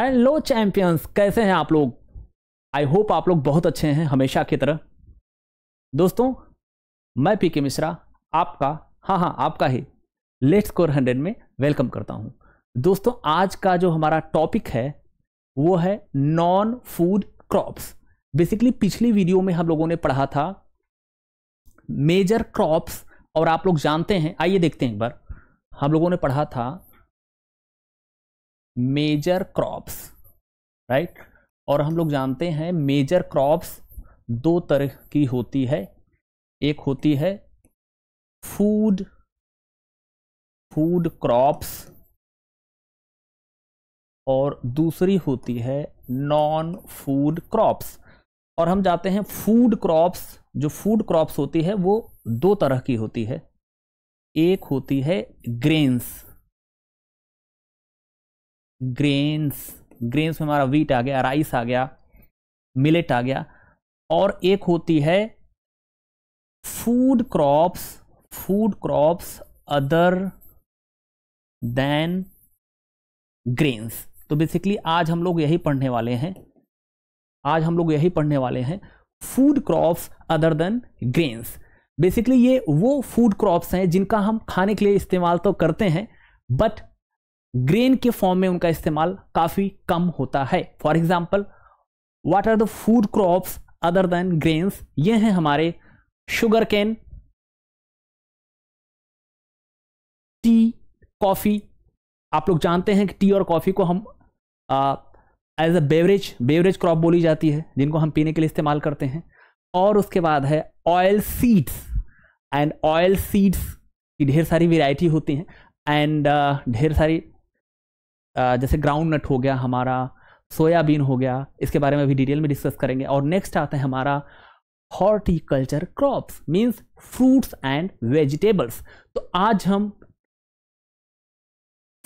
Hello champions कैसे हैं आप लोग आई होप आप लोग बहुत अच्छे हैं हमेशा की तरह दोस्तों मैं पी के मिश्रा आपका हाँ हाँ आपका ही लेट स्कोर हंड्रेड में वेलकम करता हूँ दोस्तों आज का जो हमारा टॉपिक है वो है नॉन फूड क्रॉप्स बेसिकली पिछली वीडियो में हम लोगों ने पढ़ा था मेजर क्रॉप्स और आप लोग जानते हैं आइए देखते हैं एक बार हम लोगों ने पढ़ा था मेजर क्रॉप्स राइट और हम लोग जानते हैं मेजर क्रॉप्स दो तरह की होती है एक होती है फूड फूड क्रॉप्स और दूसरी होती है नॉन फूड क्रॉप्स और हम जाते हैं फूड क्रॉप्स जो फूड क्रॉप्स होती है वो दो तरह की होती है एक होती है ग्रेन्स ग्रेन्स ग्रेन्स में हमारा वीट आ गया राइस आ गया मिलेट आ गया और एक होती है food crops food crops other than grains तो बेसिकली आज हम लोग यही पढ़ने वाले हैं आज हम लोग यही पढ़ने वाले हैं food crops other than grains basically ये वो फूड क्रॉप्स हैं जिनका हम खाने के लिए इस्तेमाल तो करते हैं बट ग्रेन के फॉर्म में उनका इस्तेमाल काफ़ी कम होता है for example what are the food crops other than grains ये हैं हमारे शुगर कैन टी कॉफ़ी आप लोग जानते हैं कि टी और कॉफ़ी को हम as a beverage beverage crop बोली जाती है जिनको हम पीने के लिए इस्तेमाल करते हैं और उसके बाद है oil seeds and oil seeds की ढेर सारी वेराइटी होती हैं एंड ढेर सारी जैसे ग्राउंड नट हो गया हमारा सोयाबीन हो गया इसके बारे में भी डिटेल में डिस्कस करेंगे और नेक्स्ट आता है हमारा horticulture crops means fruits and vegetables तो आज हम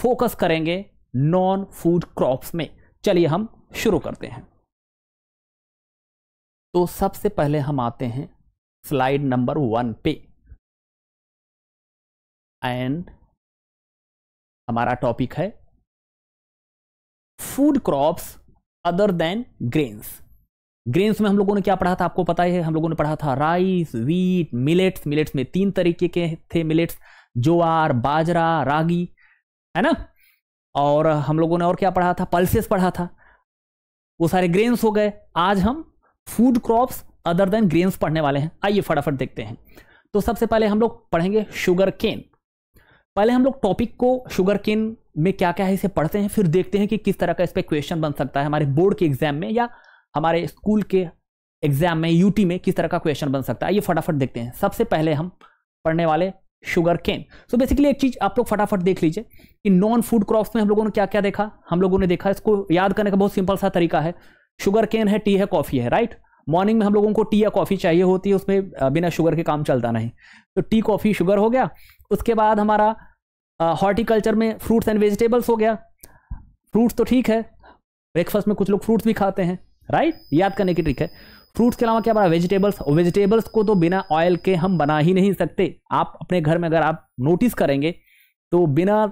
फोकस करेंगे नॉन फूड क्रॉप्स में चलिए हम शुरू करते हैं तो सबसे पहले हम आते हैं स्लाइड नंबर वन पे एंड हमारा टॉपिक है food crops other than grains grains में हम लोगों ने क्या पढ़ा था आपको पता है हम लोगों ने पढ़ा था राइस वीट मिलेट्स मिलेट्स में तीन तरीके के थे मिलेट्स जोआर बाजरा रागी है ना और हम लोगों ने और क्या पढ़ा था पल्सेस पढ़ा था वो सारे ग्रेन्स हो गए आज हम food crops other than grains पढ़ने वाले हैं आइए फटाफट देखते हैं तो सबसे पहले हम लोग पढ़ेंगे शुगर केन पहले हम लोग टॉपिक को शुगर केन में क्या क्या है इसे पढ़ते हैं फिर देखते हैं कि किस तरह का इस पर क्वेश्चन बन सकता है हमारे बोर्ड के एग्जाम में या हमारे स्कूल के एग्जाम में यूटी में किस तरह का क्वेश्चन बन सकता है ये फटाफट देखते हैं सबसे पहले हम पढ़ने वाले शुगर केन सो बेसिकली एक चीज आप लोग फटाफट देख लीजिए कि नॉन फूड क्रॉप्स में हम लोगों ने क्या क्या देखा हम लोगों ने देखा इसको याद करने का बहुत सिंपल सा तरीका है शुगर केन है टी है कॉफी है राइट मॉर्निंग में हम लोगों को टी या कॉफी चाहिए होती है उसमें बिना शुगर के काम चलता नहीं तो टी कॉफी शुगर हो गया उसके बाद हमारा हॉर्टिकल्चर में फ्रूट्स एंड वेजिटेबल्स हो गया फ्रूट्स तो ठीक है ब्रेकफास्ट में कुछ लोग फ्रूट्स भी खाते हैं राइट याद करने की ट्रिक है फ्रूट्स के अलावा क्या बना वेजिटेबल्स वेजिटेबल्स को तो बिना ऑयल के हम बना ही नहीं सकते आप अपने घर में अगर आप नोटिस करेंगे तो बिना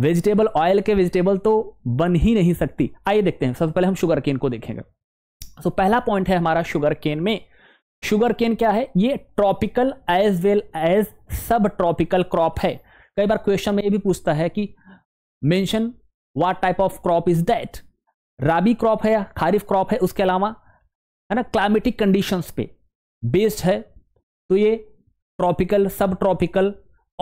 वेजिटेबल ऑयल के वेजिटेबल तो बन ही नहीं सकती आइए देखते हैं सबसे पहले हम शुगर केन को देखेंगे सो so, पहला पॉइंट है हमारा शुगर केन में शुगर केन क्या है ये tropical as well as subtropical crop है कई बार क्वेश्चन में ये भी पूछता है कि mention what type of crop is that rabi crop है या खारिफ क्रॉप है उसके अलावा है ना क्लाइमेटिक कंडीशंस पे बेस्ड है तो ये ट्रॉपिकल सब ट्रॉपिकल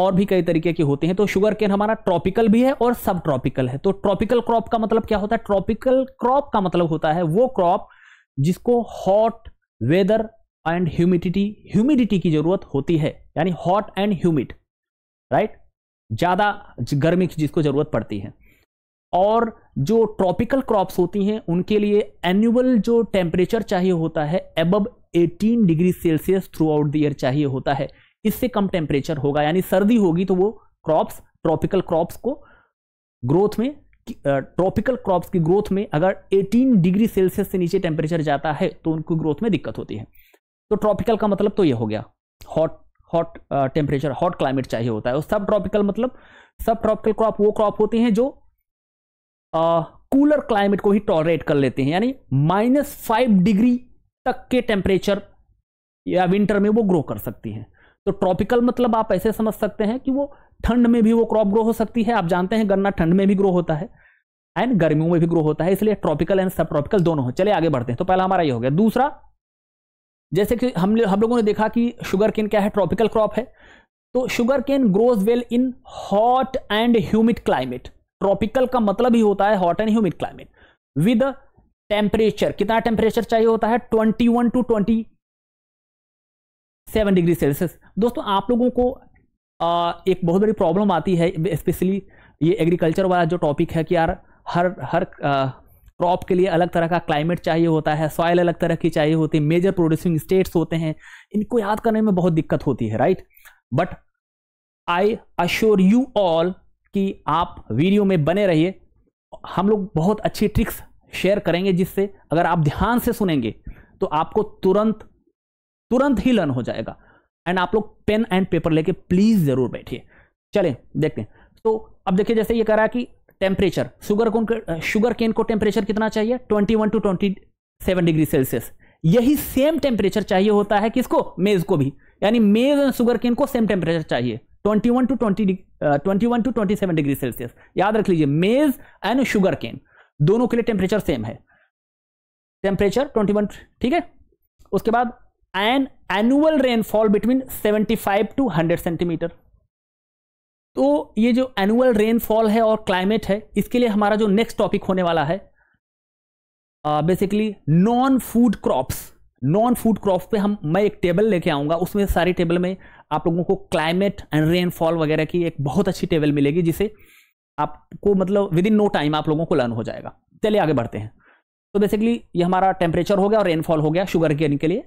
और भी कई तरीके के होते हैं तो शुगर केन हमारा ट्रॉपिकल भी है और सब ट्रॉपिकल है तो ट्रॉपिकल क्रॉप का मतलब क्या होता है ट्रॉपिकल क्रॉप का मतलब होता है वो क्रॉप जिसको hot weather and humidity humidity की जरूरत होती है यानी हॉट एंड ह्यूमिड राइट ज़्यादा गर्मी की जिसको ज़रूरत पड़ती है और जो ट्रॉपिकल क्रॉप्स होती हैं उनके लिए एनुअल जो टेम्परेचर चाहिए होता है above 18 degree Celsius throughout the year चाहिए होता है इससे कम टेम्परेचर होगा यानी सर्दी होगी तो वो क्रॉप्स ट्रॉपिकल क्रॉप्स को ग्रोथ में ट्रॉपिकल क्रॉप्स की ग्रोथ में अगर 18 डिग्री सेल्सियस से नीचे टेम्परेचर जाता है तो उनको ग्रोथ में दिक्कत होती है तो ट्रॉपिकल का मतलब तो ये हो गया hot hot temperature hot climate चाहिए होता है और सब ट्रॉपिकल मतलब सब ट्रॉपिकल क्रॉप वो क्रॉप होते हैं जो कूलर uh, क्लाइमेट को ही टॉलरेट कर लेते हैं यानी माइनस फाइव डिग्री तक के टेम्परेचर या विंटर में वो ग्रो कर सकती हैं तो ट्रॉपिकल मतलब आप ऐसे समझ सकते हैं कि वो ठंड में भी वो क्रॉप ग्रो हो सकती है आप जानते हैं गन्ना ठंड में भी ग्रो होता है एंड गर्मियों में भी ग्रो होता है इसलिए ट्रॉपिकल एंड सब ट्रॉपिकल दोनों हो चले आगे बढ़ते हैं तो पहला हमारा ये हो गया दूसरा जैसे कि हम हम लोगों ने देखा कि शुगर केन क्या है ट्रॉपिकल क्रॉप है तो sugar cane grows well in hot and humid climate tropical का मतलब ही होता है hot and humid climate with temperature कितना टेम्परेचर चाहिए होता है 21 टू सेवन डिग्री सेल्सियस दोस्तों आप लोगों को आ, एक बहुत बड़ी प्रॉब्लम आती है स्पेशली ये एग्रीकल्चर वाला जो टॉपिक है कि यार हर हर आ, क्रॉप के लिए अलग तरह का क्लाइमेट चाहिए होता है सॉयल अलग तरह की चाहिए होती है मेजर प्रोड्यूसिंग स्टेट्स होते हैं इनको याद करने में बहुत दिक्कत होती है right but I assure you all कि आप वीडियो में बने रहिए हम लोग बहुत अच्छी ट्रिक्स शेयर करेंगे जिससे अगर आप ध्यान से सुनेंगे तो आपको तुरंत तुरंत ही लर्न हो जाएगा एंड आप लोग पेन एंड पेपर लेके प्लीज जरूर बैठिए चले देखते हैं तो अब देखिए जैसे ये कह रहा है कि टेम्परेचर शुगर कौन शुगर केन को टेम्परेचर कितना चाहिए 21 टू 27 डिग्री सेल्सियस यही सेम टेम्परेचर चाहिए होता है किसको मेज को भी यानी मेज एंड शुगर केन को सेम टेम्परेचर चाहिए 21 टू 20 21 टू 27 डिग्री सेल्सियस याद रख लीजिए मेज एंड शुगर केन दोनों के लिए टेम्परेचर सेम है टेम्परेचर 21 ठीक है उसके बाद an annual rainfall between 75 to 100 centimetre तो ये जो एनुअल रेनफॉल है और क्लाइमेट है इसके लिए हमारा जो नेक्स्ट टॉपिक होने वाला है basically non food crops non food crop पे हम मैं एक टेबल लेके आऊँगा उसमें सारी टेबल में आप लोगों को क्लाइमेट एंड रेनफॉल वगैरह की एक बहुत अच्छी टेबल मिलेगी जिसे आपको मतलब विद इन नो टाइम आप लोगों को लर्न हो जाएगा चलिए आगे बढ़ते हैं तो बेसिकली ये हमारा टेम्परेचर हो गया और रेनफॉल हो गया शुगर केन के लिए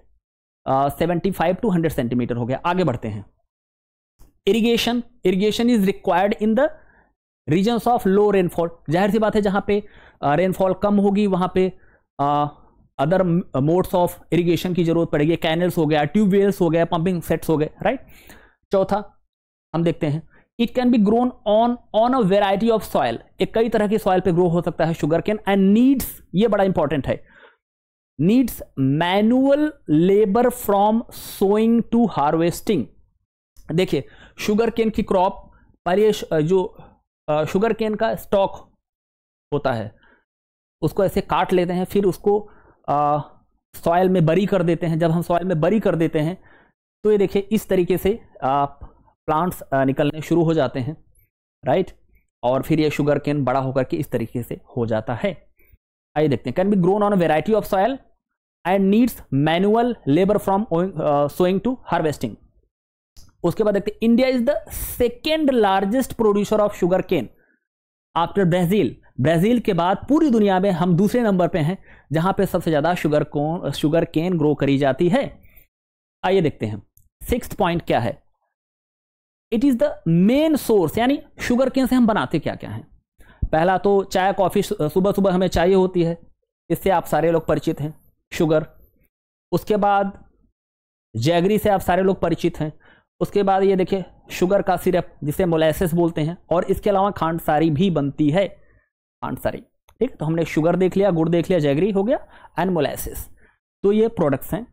seventy five to hundred centimetre हो गया आगे बढ़ते हैं irrigation irrigation is required in the regions of low rainfall जाहिर सी बात है जहाँ पे रेनफॉल कम होगी वहाँ पे अदर मोड्स ऑफ इरिगेशन की जरूरत पड़ेगी कैनल्स हो गया ट्यूबवेल्स हो गया पंपिंग सेट्स हो गए राइट चौथा हम देखते हैं it can be grown on on a variety of soil एक कई तरह की सॉयल पे ग्रो हो सकता है शुगर कैन एंड नीड्स ये बड़ा इंपॉर्टेंट है needs manual labour from sowing to harvesting देखिए शुगर केन की क्रॉप पर जो शुगर केन का स्टॉक होता है उसको ऐसे काट लेते हैं फिर उसको सॉयल में बरी कर देते हैं जब हम सॉयल में बरी कर देते हैं तो ये देखिए इस तरीके से आप प्लांट्स निकलने शुरू हो जाते हैं राइट और फिर ये शुगर केन बड़ा होकर के इस तरीके से हो जाता है आइए देखते हैं can be grown on variety of soil and needs manual labour from sowing to harvesting उसके बाद देखते India is the second largest producer of sugar cane after Brazil Brazil के बाद पूरी दुनिया में हम दूसरे नंबर पे हैं जहां पे सबसे ज़्यादा sugar cane sugar cane grow करी जाती है आइए देखते हैं सिक्स पॉइंट क्या है it is the main source यानी शुगर केन से हम बनाते क्या क्या हैं पहला तो चाय कॉफ़ी सुबह सुबह हमें चाहिए होती है इससे आप सारे लोग परिचित हैं शुगर उसके बाद जैगरी से आप सारे लोग परिचित हैं उसके बाद ये देखिए शुगर का सिरप जिसे मोलेसिस बोलते हैं और इसके अलावा खांडसारी भी बनती है खांडसारी ठीक तो हमने शुगर देख लिया गुड़ देख लिया जैगरी हो गया एंड मोलेसिस तो ये प्रोडक्ट्स हैं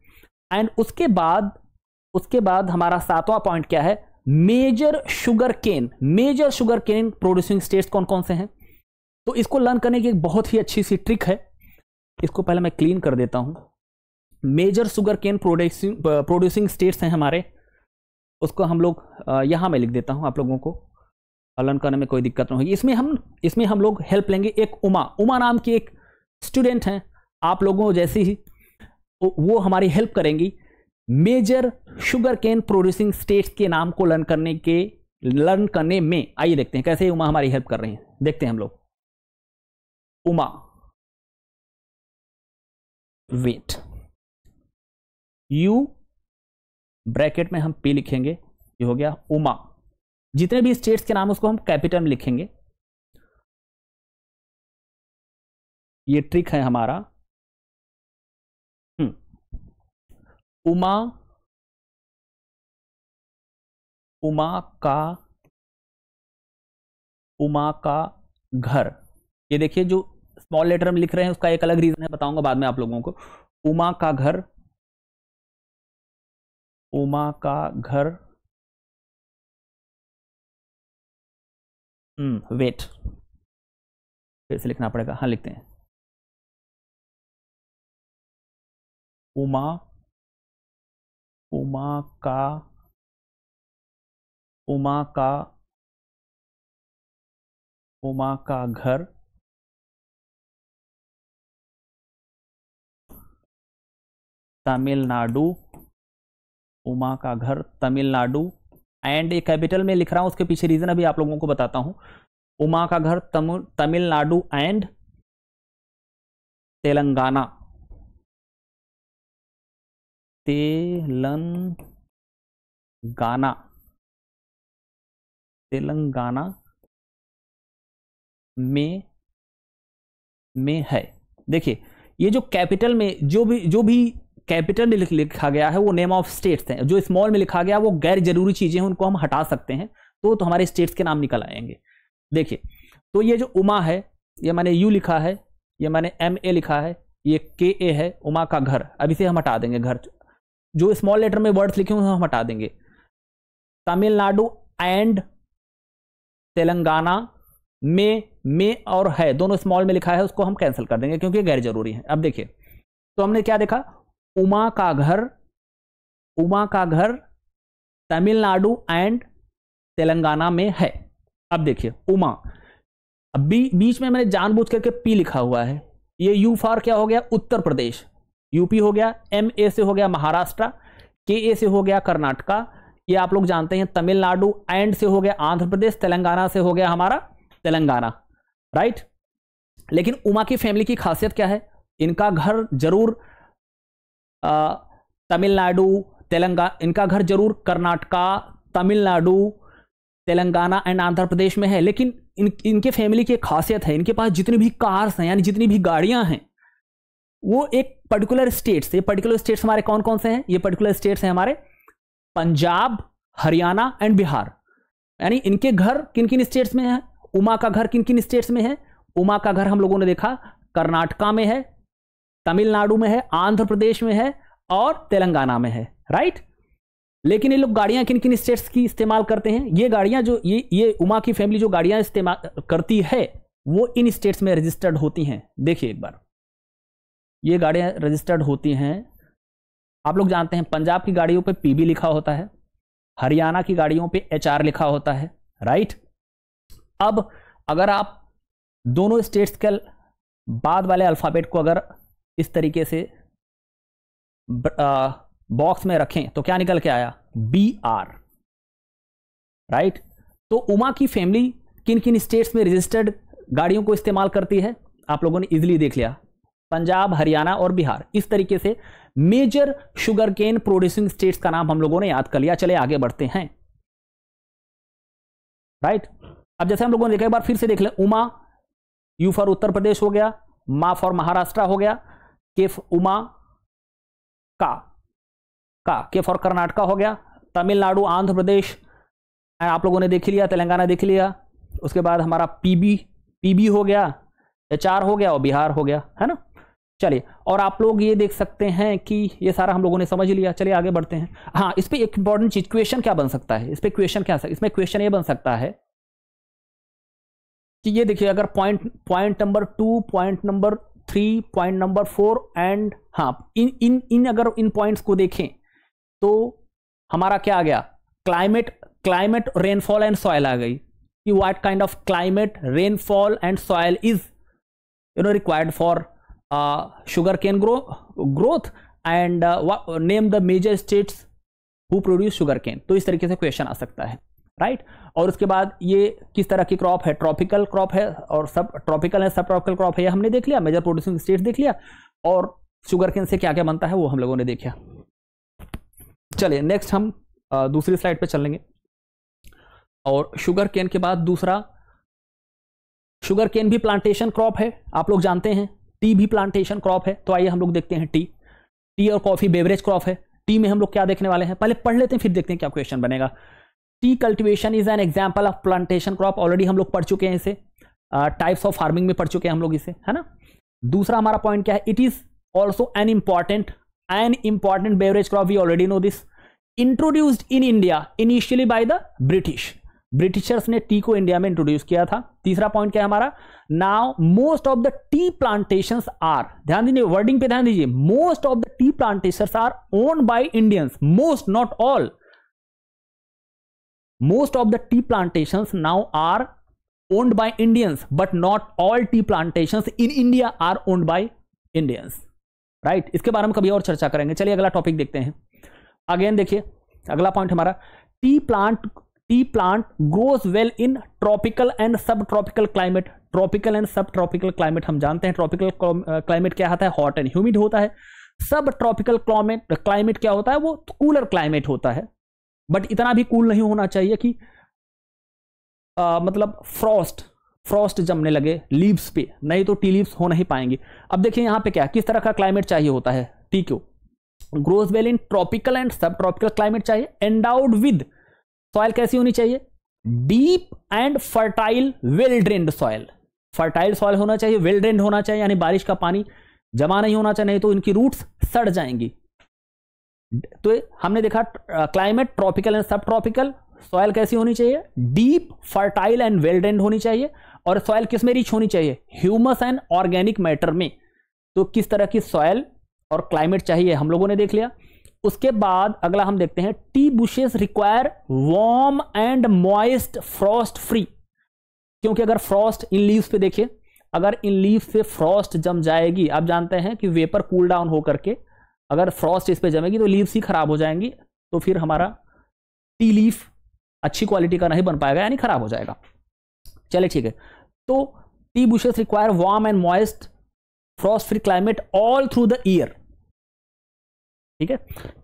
एंड उसके बाद उसके बाद हमारा सातवां पॉइंट क्या है major sugar cane major sugar cane producing states कौन कौन से हैं तो इसको लर्न करने की एक बहुत ही अच्छी सी ट्रिक है इसको पहले मैं क्लीन कर देता हूँ major sugar cane producing producing states हैं हमारे उसको हम लोग यहाँ मैं लिख देता हूँ आप लोगों को लर्न करने में कोई दिक्कत नहीं होगी इसमें हम इसमें हम लोग हेल्प लेंगे एक उमा उमा नाम की एक स्टूडेंट हैं आप लोगों जैसी ही तो वो हमारी हेल्प करेंगी major sugar cane producing states के नाम को लर्न करने के लर्न करने में आइए देखते हैं कैसे उमा हमारी हेल्प कर रही हैं देखते हैं हम लोग उमा वेट यू ब्रैकेट में हम पी लिखेंगे ये हो गया उमा जितने भी स्टेट्स के नाम उसको हम कैपिटल में लिखेंगे ये ट्रिक है हमारा हम्म। उमा उमा का उमा का घर ये देखिए जो स्मॉल लेटर हम लिख रहे हैं उसका एक अलग रीजन है बताऊंगा बाद में आप लोगों को उमा का घर उमा का घर वेट हम्म, फिर से लिखना पड़ेगा हाँ लिखते हैं उमा उमा का उमा का उमा का घर तमिलनाडु उमा का घर तमिलनाडु एंड ये कैपिटल में लिख रहा हूँ उसके पीछे रीज़न अभी आप लोगों को बताता हूँ उमा का घर तमिलनाडु एंड तेलंगाना तेलंगाना तेलंगाना में में है देखिए ये जो कैपिटल में जो भी जो भी कैपिटल में लिखा गया है वो नेम ऑफ स्टेट्स हैं जो स्मॉल में लिखा गया वो गैर जरूरी चीज़ें हैं उनको हम हटा सकते हैं तो तो हमारे स्टेट्स के नाम निकल आएंगे देखिए तो ये जो उमा है ये मैंने यू लिखा है ये मैंने एम ए लिखा है ये के ए है उमा का घर अब इसे हम हटा देंगे घर जो स्मॉल लेटर में वर्ड्स लिखे हुए हम हटा देंगे तमिलनाडु एंड तेलंगाना में में और है दोनों स्मॉल में लिखा है उसको हम कैंसिल कर देंगे क्योंकि गैर जरूरी है अब देखिए तो हमने क्या देखा उमा का घर उमा का घर तमिलनाडु एंड तेलंगाना में है अब देखिए उमा अब बी बीच में मैंने जानबूझ करके पी लिखा हुआ है ये यू फॉर क्या हो गया उत्तर प्रदेश यूपी हो गया एम ए से हो गया महाराष्ट्र के ए से हो गया कर्नाटका ये आप लोग जानते हैं तमिलनाडु एंड से हो गया आंध्र प्रदेश तेलंगाना से हो गया हमारा तेलंगाना राइट लेकिन उमा की फैमिली की खासियत क्या है इनका घर जरूर तमिलनाडु तेलंगा इनका घर जरूर कर्नाटका तमिलनाडु तेलंगाना एंड आंध्र प्रदेश में है लेकिन इन इनके फैमिली की एक खासियत है इनके पास जितनी भी कार्स हैं यानी जितनी भी गाड़ियां हैं वो एक पर्टिकुलर स्टेट्स ये पर्टिकुलर स्टेट्स हमारे कौन कौन से हैं ये पर्टिकुलर स्टेट्स हैं हमारे पंजाब हरियाणा एंड बिहार यानी इनके घर किन किन स्टेट्स में है उमा का घर किन किन स्टेट्स में है उमा का घर हम लोगों ने देखा कर्नाटका में है तमिलनाडु में है आंध्र प्रदेश में है और तेलंगाना में है राइट लेकिन ये लोग गाड़ियां किन किन स्टेट्स की इस्तेमाल करते हैं ये गाड़ियां जो ये ये उमा की फैमिली जो गाड़ियां इस्तेमाल करती है वो इन स्टेट्स में रजिस्टर्ड होती हैं देखिए एक बार ये गाड़ियां रजिस्टर्ड होती हैं आप लोग जानते हैं पंजाब की गाड़ियों पे पीबी लिखा होता है हरियाणा की गाड़ियों पे एचआर लिखा होता है राइट अब अगर आप दोनों स्टेट्स के बाद वाले अल्फ़ाबेट को अगर इस तरीके से बॉक्स में रखें तो क्या निकल के आया बी आर राइट तो उमा की फैमिली किन किन स्टेट्स में रजिस्टर्ड गाड़ियों को इस्तेमाल करती है आप लोगों ने इजिली देख लिया पंजाब हरियाणा और बिहार इस तरीके से major sugar cane producing states का नाम हम लोगों ने याद कर लिया चले आगे बढ़ते हैं राइट अब जैसे हम लोगों ने देखा एक बार फिर से देख ले उमा यू फॉर उत्तर प्रदेश हो गया मा फॉर महाराष्ट्र हो गया केफ उमा का का केफ और कर्नाटका हो गया तमिलनाडु आंध्र प्रदेश आप लोगों ने देख लिया तेलंगाना देख लिया उसके बाद हमारा पीबी पीबी हो गया एच हो गया और बिहार हो गया है ना चलिए और आप लोग ये देख सकते हैं कि ये सारा हम लोगों ने समझ लिया चलिए आगे बढ़ते हैं हाँ इस पर एक इंपॉर्टेंट चीज क्वेश्चन क्या बन सकता है इस पर क्वेश्चन क्या सकता? इसमें क्वेश्चन ये बन सकता है कि ये देखिए अगर point point number two point number three point number four and हाँ इन इन इन अगर इन पॉइंट्स को देखें तो हमारा क्या आ गया climate climate rainfall and soil आ गई कि what kind of climate rainfall and soil is you know required for sugar cane grow growth and name the major states who produce sugar cane तो इस तरीके से क्वेश्चन आ सकता है right right? और उसके बाद ये किस तरह की क्रॉप है ट्रॉपिकल क्रॉप है और सब ट्रॉपिकल है सब ट्रॉपिकल क्रॉप है ये हमने देख लिया मेजर प्रोड्यूसिंग स्टेट देख लिया और शुगर केन से क्या क्या बनता है वो हम लोगों ने देखा चलिए नेक्स्ट हम दूसरी स्लाइड पर चलेंगे और शुगर केन के बाद दूसरा शुगर केन भी प्लांटेशन क्रॉप है आप लोग जानते हैं टी भी प्लांटेशन क्रॉप है तो आइए हम लोग देखते हैं टी टी और कॉफ़ी बेवरेज क्रॉप है टी में हम लोग क्या देखने वाले हैं पहले पढ़ लेते हैं फिर देखते हैं क्या क्वेश्चन बनेगा tea cultivation is an example of plantation crop already हम लोग पढ़ चुके हैं इसे टाइप्स ऑफ फार्मिंग में पढ़ चुके हैं हम लोग इसे है ना दूसरा हमारा पॉइंट क्या है it is also an important an important beverage crop we already know this introduced in India initially by the British Britishers ने टी को इंडिया में इंट्रोड्यूस किया था तीसरा पॉइंट क्या है हमारा now most of the tea plantation are ध्यान दीजिए वर्डिंग पे ध्यान दीजिए most of the tea plantation are owned by Indians most not all most of the tea plantation now are owned by Indians but not all tea plantation in India are owned by Indians right इसके बारे में कभी और चर्चा करेंगे चलिए अगला topic देखते हैं अगेन देखिए अगला पॉइंट हमारा tea plant tea plant grows well in tropical and subtropical climate tropical and subtropical climate हम जानते हैं ट्रॉपिकल क्लाइमेट क्या होता है हॉट एंड ह्यूमिड होता है सब ट्रॉपिकल क्लाइमेट क्या होता है वो कूलर क्लाइमेट होता है बट इतना भी कूल नहीं होना चाहिए कि आ, मतलब फ्रॉस्ट फ्रॉस्ट जमने लगे लीव्स पे नहीं तो टी लीव्स हो नहीं पाएंगे अब देखिए यहाँ पे क्या किस तरह का क्लाइमेट चाहिए होता है टी क्यू growth well in tropical and subtropical climate चाहिए एंडाउड विद सॉयल कैसी होनी चाहिए deep and fertile well drained soil fertile soil होना चाहिए वेल ड्रेन्ड होना चाहिए यानी बारिश का पानी जमा नहीं होना चाहिए नहीं तो इनकी रूट्स सड़ जाएंगी तो हमने देखा climate tropical and subtropical soil कैसी होनी चाहिए डीप फर्टाइल एंड वेल होनी चाहिए और सॉयल किस में रिच होनी चाहिए ह्यूमस एंड ऑर्गेनिक मैटर में तो किस तरह की सॉयल और क्लाइमेट चाहिए हम लोगों ने देख लिया उसके बाद अगला हम देखते हैं tea bushes require warm and moist frost free क्योंकि अगर फ्रॉस्ट इन लीव्स पे देखिए अगर इन लीव्स पे फ्रॉस्ट जम जाएगी आप जानते हैं कि वेपर कूल डाउन होकर के अगर फ्रॉस्ट इस पर जमेगी तो लीव्स ही खराब हो जाएंगी तो फिर हमारा टी लीफ अच्छी क्वालिटी का नहीं बन पाएगा यानी खराब हो जाएगा चले ठीक है तो tea bushes require warm and moist frost free climate all through the year ठीक है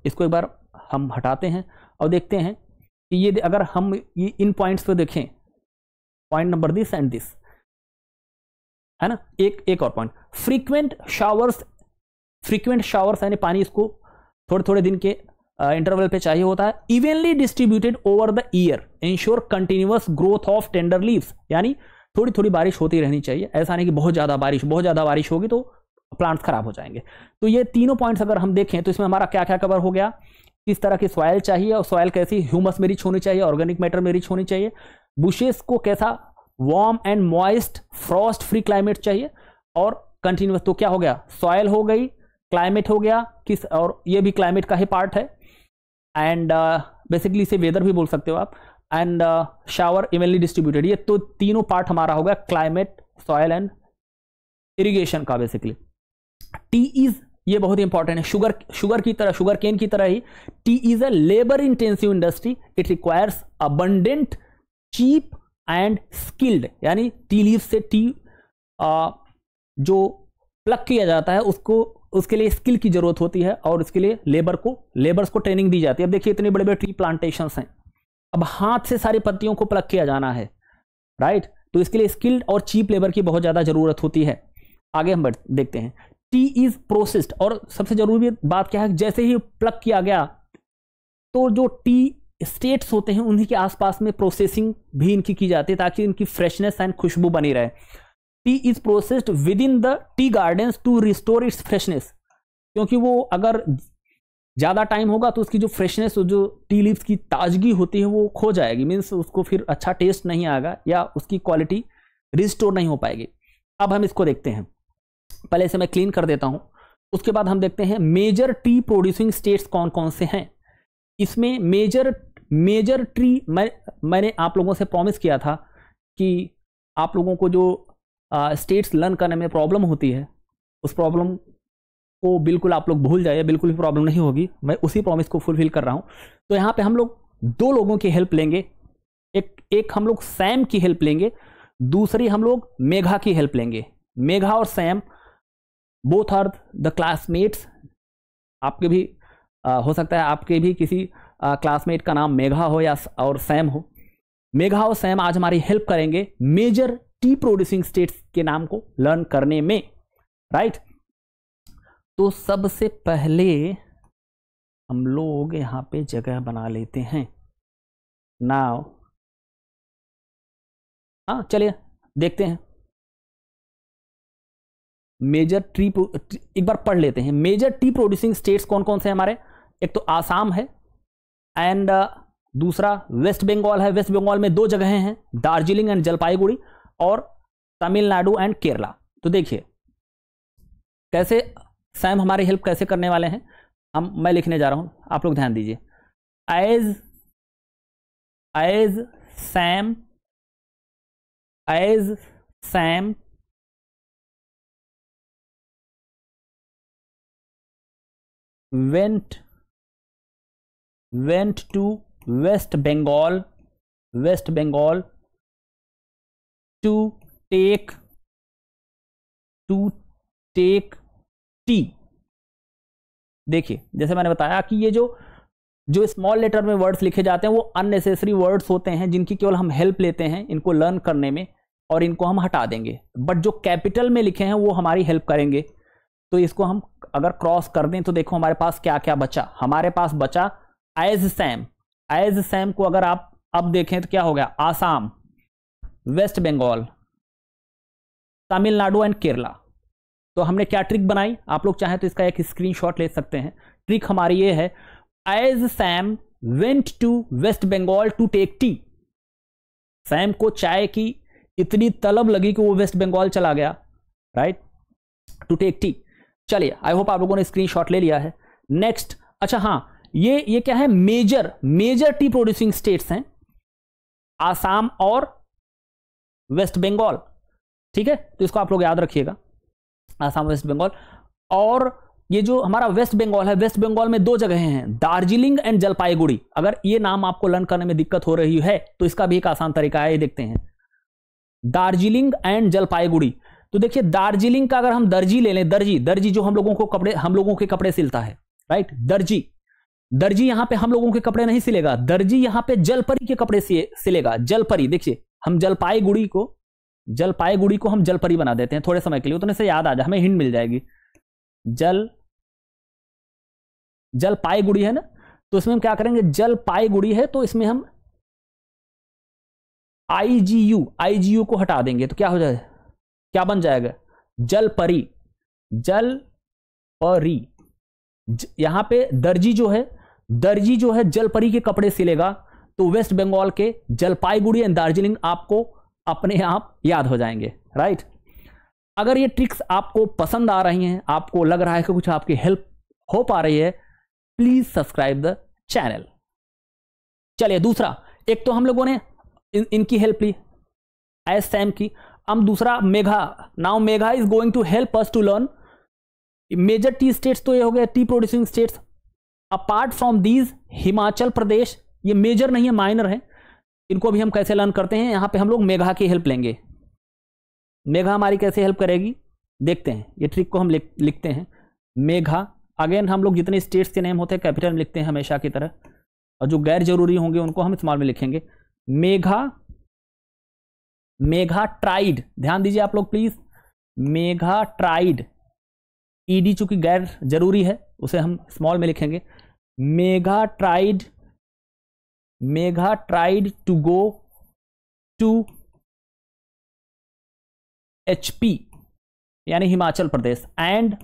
इसको एक बार हम हटाते हैं और देखते हैं कि ये अगर हम ये इन पॉइंट्स पे देखें point number this and this है ना एक एक और point frequent showers frequent showers यानी पानी इसको थोड़े थोड़े दिन के इंटरवल पे चाहिए होता है evenly distributed over the year ensure continuous growth of tender leaves यानी थोड़ी थोड़ी बारिश होती रहनी चाहिए ऐसा नहीं कि बहुत ज़्यादा बारिश बहुत ज़्यादा बारिश होगी तो प्लांट्स खराब हो जाएंगे तो ये तीनों पॉइंट्स अगर हम देखें तो इसमें हमारा क्या क्या कवर हो गया किस तरह की सॉयल चाहिए और सॉयल कैसी ह्यूमस में रिच होनी चाहिए ऑर्गेनिक मैटर में रिच होनी चाहिए बुशेस को कैसा warm and moist frost free climate चाहिए और कंटिन्यूस तो क्या हो गया सॉयल हो गई क्लाइमेट हो गया किस और ये भी क्लाइमेट का ही पार्ट है एंड बेसिकली uh, इसे वेदर भी बोल सकते हो आप एंड शावर इवनली डिस्ट्रीब्यूटेड ये तो तीनों पार्ट हमारा होगा क्लाइमेट सॉयल एंड इरीगेशन का बेसिकली टी इज ये बहुत इंपॉर्टेंट है शुगर शुगर की तरह शुगर केन की तरह ही tea is a labour intensive industry it requires abundant cheap and skilled यानी टी लीव से टी आ, uh, जो प्लग किया जाता है उसको उसके लिए स्किल की जरूरत होती है और उसके लिए लेबर को लेबर्स को ट्रेनिंग दी जाती है अब देखिए इतने बड़े बड़े ट्री प्लांटेशन हैं अब हाथ से सारी पत्तियों को प्लग किया जाना है राइट तो इसके लिए स्किल्ड और चीप लेबर की बहुत ज़्यादा ज़रूरत होती है आगे हम देखते हैं टी इज प्रोसेस्ड और सबसे जरूरी बात क्या है जैसे ही प्लग किया गया तो जो टी स्टेट्स होते हैं उन्हीं के आसपास में प्रोसेसिंग भी इनकी की जाती है ताकि इनकी फ्रेशनेस एंड खुशबू बनी रहे tea is processed within the tea garden to restore its freshness क्योंकि वो अगर ज़्यादा टाइम होगा तो उसकी जो फ्रेशनेस जो टी लीव्स की ताजगी होती है वो खो जाएगी मीन्स उसको फिर अच्छा टेस्ट नहीं आएगा या उसकी क्वालिटी रिस्टोर नहीं हो पाएगी अब हम इसको देखते हैं पहले इसे मैं क्लीन कर देता हूँ उसके बाद हम देखते हैं मेजर टी प्रोड्यूसिंग स्टेट्स कौन कौन से हैं इसमें मेजर मेजर ट्री मैं मैंने आप लोगों से प्रॉमिस किया था कि आप लोगों को जो स्टेट्स लर्न करने में प्रॉब्लम होती है उस प्रॉब्लम को बिल्कुल आप लोग भूल जाइए बिल्कुल भी प्रॉब्लम नहीं होगी मैं उसी प्रॉमिस को फुलफिल कर रहा हूँ तो यहाँ पे हम लोग दो लोगों की हेल्प लेंगे एक एक हम लोग सैम की हेल्प लेंगे दूसरी हम लोग मेघा की हेल्प लेंगे मेघा और Sam both are the classmates आपके भी आ, हो सकता है आपके भी किसी क्लासमेट का नाम मेघा हो या और सैम हो मेघा और सैम आज हमारी हेल्प करेंगे मेजर टी प्रोड्यूसिंग स्टेट्स के नाम को लर्न करने में राइट तो सबसे पहले हम लोग यहां पे जगह बना लेते हैं नाव हाँ चलिए देखते हैं मेजर ट्री एक बार पढ़ लेते हैं मेजर टी प्रोड्यूसिंग स्टेट्स कौन कौन से हैं हमारे एक तो आसाम है एंड uh, दूसरा वेस्ट बंगाल है वेस्ट बंगाल में दो जगहें हैं दार्जिलिंग एंड जलपाईगुड़ी और तमिलनाडु एंड केरला तो देखिए कैसे सैम हमारी हेल्प कैसे करने वाले हैं हम मैं लिखने जा रहा हूं आप लोग ध्यान दीजिए as as Sam as Sam went went to West Bengal West Bengal to take to take t देखिए जैसे मैंने बताया कि ये जो जो स्मॉल लेटर में वर्ड्स लिखे जाते हैं वो अननेसेसरी वर्ड्स होते हैं जिनकी केवल हम हेल्प लेते हैं इनको लर्न करने में और इनको हम हटा देंगे बट जो कैपिटल में लिखे हैं वो हमारी हेल्प करेंगे तो इसको हम अगर क्रॉस कर दें तो देखो हमारे पास क्या क्या बचा हमारे पास बचा एज सैम एज सैम को अगर आप अब देखें तो क्या हो गया आसाम वेस्ट बंगाल तमिलनाडु एंड केरला तो हमने क्या ट्रिक बनाई आप लोग चाहें तो इसका एक स्क्रीनशॉट ले सकते हैं ट्रिक हमारी ये है as Sam went to West Bengal to take tea Sam को चाय की इतनी तलब लगी कि वो वेस्ट बंगाल चला गया राइट टू टेक टी चलिए आई होप आप लोगों ने शॉट ले लिया है नेक्स्ट अच्छा हाँ ये ये क्या है major major tea producing states हैं आसाम और वेस्ट बंगाल ठीक है तो इसको आप लोग याद रखिएगा आसाम वेस्ट बंगाल और ये जो हमारा वेस्ट बंगाल है वेस्ट बंगाल में दो जगह हैं दार्जिलिंग एंड जलपाईगुड़ी अगर ये नाम आपको लर्न करने में दिक्कत हो रही है तो इसका भी एक आसान तरीका है ये देखते हैं दार्जिलिंग एंड जलपाईगुड़ी तो देखिए दार्जिलिंग का अगर हम दर्जी ले लें दर्जी दर्जी जो हम लोगों को कपड़े हम लोगों के कपड़े सिलता है राइट दर्जी दर्जी यहां पे हम लोगों के कपड़े नहीं सिलेगा दर्जी यहां पे जलपरी के कपड़े सिलेगा जलपरी देखिए हम जलपाईगुड़ी को जलपाईगुड़ी को हम जलपरी बना देते हैं थोड़े समय के लिए उतने से याद आ जाए हमें हिंड मिल जाएगी जल जलपाईगुड़ी है ना तो इसमें हम क्या करेंगे जलपाईगुड़ी है तो इसमें हम आई जी यू आई जी यू को हटा देंगे तो क्या हो जाए क्या बन जाएगा जलपरी जल परी यहां पे दर्जी जो है दर्जी जो है जलपरी के कपड़े सिलेगा तो वेस्ट बंगाल के जलपाईगुड़ी एंड दार्जिलिंग आपको अपने आप याद हो जाएंगे राइट अगर ये ट्रिक्स आपको पसंद आ रही हैं आपको लग रहा है कि कुछ आपकी हेल्प हो पा रही है प्लीज सब्सक्राइब द चैनल चलिए दूसरा एक तो हम लोगों ने इन, इनकी हेल्प ली एस सैम की हम दूसरा Megha now Megha is going to help us to learn major tea states तो ये हो गया tea producing states apart from these Himachal Pradesh ये मेजर नहीं है माइनर है इनको भी हम कैसे लर्न करते हैं यहाँ पे हम लोग मेघा की हेल्प लेंगे मेघा हमारी कैसे हेल्प करेगी देखते हैं ये ट्रिक को हम लिखते हैं मेघा अगेन हम लोग जितने स्टेट्स के नेम होते हैं कैपिटल में लिखते हैं हमेशा की तरह और जो गैर जरूरी होंगे उनको हम स्मॉल में लिखेंगे मेघा मेघा ट्राइड ध्यान दीजिए आप लोग प्लीज मेघा ट्राइड ईडी चूंकि गैर जरूरी है उसे हम स्मॉल में लिखेंगे Megha tried Megha tried to go to HP यानी Himachal Pradesh and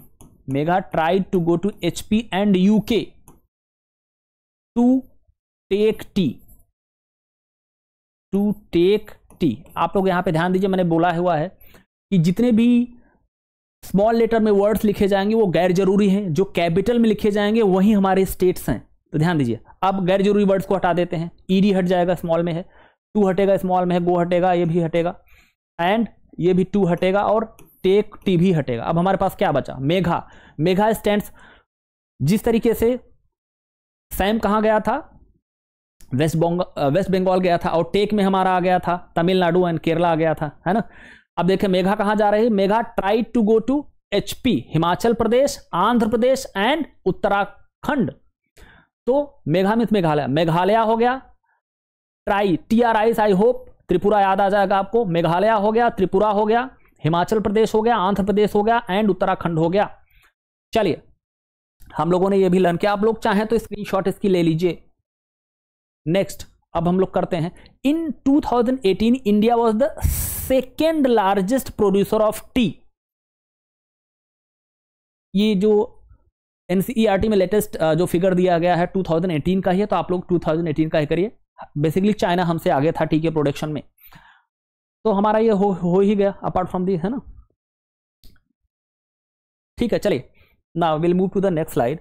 Megha tried to go to HP and UK to take tea to take tea आप लोग यहां पे ध्यान दीजिए मैंने बोला हुआ है कि जितने भी स्मॉल लेटर में वर्ड्स लिखे जाएंगे वो गैर जरूरी हैं जो कैपिटल में लिखे जाएंगे वही हमारे स्टेट्स हैं तो ध्यान दीजिए अब गैर जरूरी वर्ड्स को हटा देते हैं ईडी e हट जाएगा स्मॉल में है टू हटेगा स्मॉल में है गो हटेगा ये भी हटेगा एंड ये भी टू हटेगा और टेक टी भी हटेगा अब हमारे पास क्या बचा मेघा मेघा स्टैंड जिस तरीके से सैम कहाँ गया था वेस्ट बंगाल वेस्ट बंगाल गया था और टेक में हमारा आ गया था तमिलनाडु एंड केरला आ गया था है ना अब देखें मेघा कहाँ जा रही है Megha try to go to HP Himachal Pradesh Andhra Pradesh and Uttarakhand तो मिथ मेघालय मेघालय हो गया try T R I I hope Tripura याद आ जाएगा आपको मेघालय हो गया त्रिपुरा हो गया हिमाचल प्रदेश हो गया आंध्र प्रदेश हो गया एंड उत्तराखंड हो गया चलिए हम लोगों ने यह भी लर्न किया आप लोग चाहें तो स्क्रीन इसकी ले लीजिए नेक्स्ट अब हम लोग करते हैं in 2018 India was the second largest producer of tea ये जो एन e में लेटेस्ट uh, जो फिगर दिया गया है 2018 का ही है तो आप लोग 2018 का ही करिए बेसिकली चाइना हमसे आगे था टी के प्रोडक्शन में तो हमारा ये हो हो ही गया अपार्ट फ्रॉम दी है ना ठीक है चलिए ना will move to the next slide